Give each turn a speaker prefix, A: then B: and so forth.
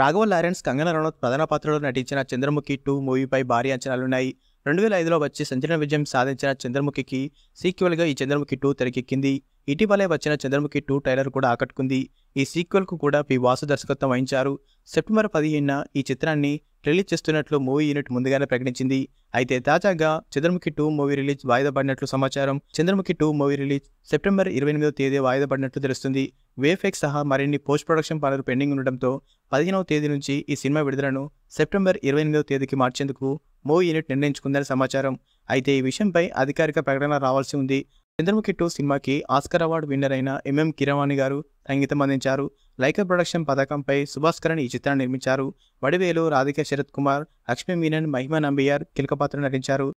A: Raghava Lawrence Kangana రణోత్ ప్రధాన పాత్రలో నటించిన చంద్రముఖి టూ మూవీపై భారీ అంచనాలున్నాయి రెండు వేల ఐదులో వచ్చి సంచలన విజయం సాధించిన చంద్రముఖికి సీక్వెల్గా ఈ చంద్రముఖి టూ తెరకెక్కింది ఇటీవలే వచ్చిన చంద్రముఖి టూ ట్రైలర్ కూడా ఆకట్టుకుంది ఈ సీక్వెల్కు కూడా పి వాసు దర్శకత్వం వహించారు సెప్టెంబర్ పదిహేనున ఈ చిత్రాన్ని రిలీజ్ చేస్తున్నట్లు మూవీ యూనిట్ ముందుగానే ప్రకటించింది అయితే తాజాగా చంద్రముఖి టూ మూవీ రిలీజ్ వాయిదా పడినట్లు సమాచారం Chandramukhi two movie release September ఇరవై ఎనిమిదో తేదీ వాయిదా పడినట్లు తెలుస్తుంది వేఫెక్స్ సహా మరిన్ని పోస్ట్ ప్రొడక్షన్ పనులు పెండింగ్ ఉండడంతో పదిహేనవ తేదీ నుంచి ఈ సినిమా విడుదలను సెప్టెంబర్ ఇరవై ఎనిమిదో తేదీకి మార్చేందుకు మూవీ యూనిట్ నిర్ణయించుకుందని సమాచారం అయితే ఈ విషయంపై అధికారిక ప్రకటన రావాల్సి ఉంది చంద్రముఖి టూ సినిమాకి ఆస్కర్ అవార్డు విన్నర్ అయిన ఎంఎం కిరవాణి గారు సంగీతం అందించారు లైకర్ ప్రొడక్షన్ పథకంపై సుభాష్ కరణ్ ఈ చిత్రాన్ని నిర్మించారు వడివేలు రాధిక శరత్ కుమార్ లక్ష్మీ మీనన్ మహిమా నంబియార్ కీలక పాత్ర
B: నటించారు